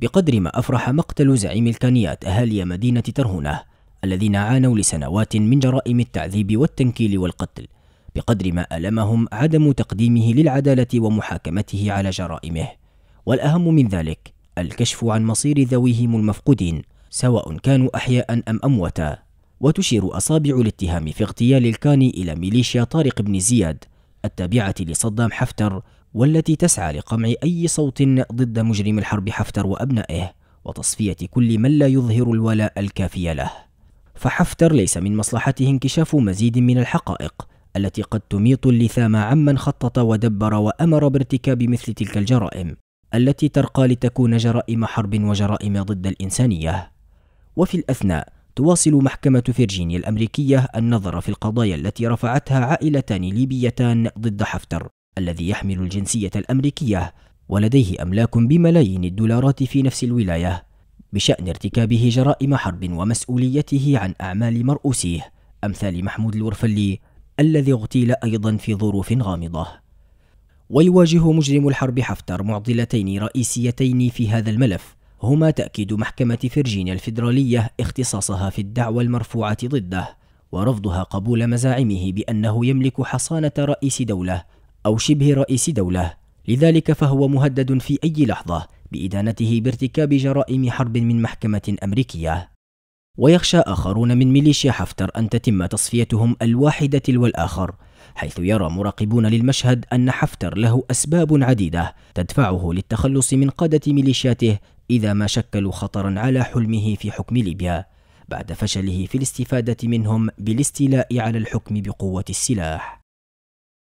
بقدر ما أفرح مقتل زعيم الكانيات أهالي مدينة ترهونة الذين عانوا لسنوات من جرائم التعذيب والتنكيل والقتل بقدر ما ألمهم عدم تقديمه للعدالة ومحاكمته على جرائمه والأهم من ذلك الكشف عن مصير ذويهم المفقودين سواء كانوا أحياء أم أمواتا وتشير أصابع الاتهام في اغتيال الكاني إلى ميليشيا طارق بن زياد التابعة لصدام حفتر والتي تسعى لقمع أي صوت ضد مجرم الحرب حفتر وأبنائه وتصفية كل من لا يظهر الولاء الكافي له فحفتر ليس من مصلحته انكشاف مزيد من الحقائق التي قد تميط اللثام عمن خطط ودبر وأمر بارتكاب مثل تلك الجرائم التي ترقى لتكون جرائم حرب وجرائم ضد الإنسانية وفي الأثناء تواصل محكمة فيرجينيا الأمريكية النظر في القضايا التي رفعتها عائلتان ليبيتان ضد حفتر الذي يحمل الجنسية الأمريكية ولديه أملاك بملايين الدولارات في نفس الولاية بشأن ارتكابه جرائم حرب ومسؤوليته عن أعمال مرؤوسيه أمثال محمود الورفلي الذي اغتيل أيضا في ظروف غامضة ويواجه مجرم الحرب حفتر معضلتين رئيسيتين في هذا الملف هما تأكيد محكمة فرجينيا الفيدرالية اختصاصها في الدعوى المرفوعة ضده ورفضها قبول مزاعمه بأنه يملك حصانة رئيس دولة أو شبه رئيس دولة لذلك فهو مهدد في أي لحظة بإدانته بارتكاب جرائم حرب من محكمة أمريكية ويخشى آخرون من ميليشيا حفتر أن تتم تصفيتهم الواحدة تلو الآخر حيث يرى مراقبون للمشهد أن حفتر له أسباب عديدة تدفعه للتخلص من قادة ميليشياته إذا ما شكلوا خطرا على حلمه في حكم ليبيا بعد فشله في الاستفادة منهم بالاستيلاء على الحكم بقوة السلاح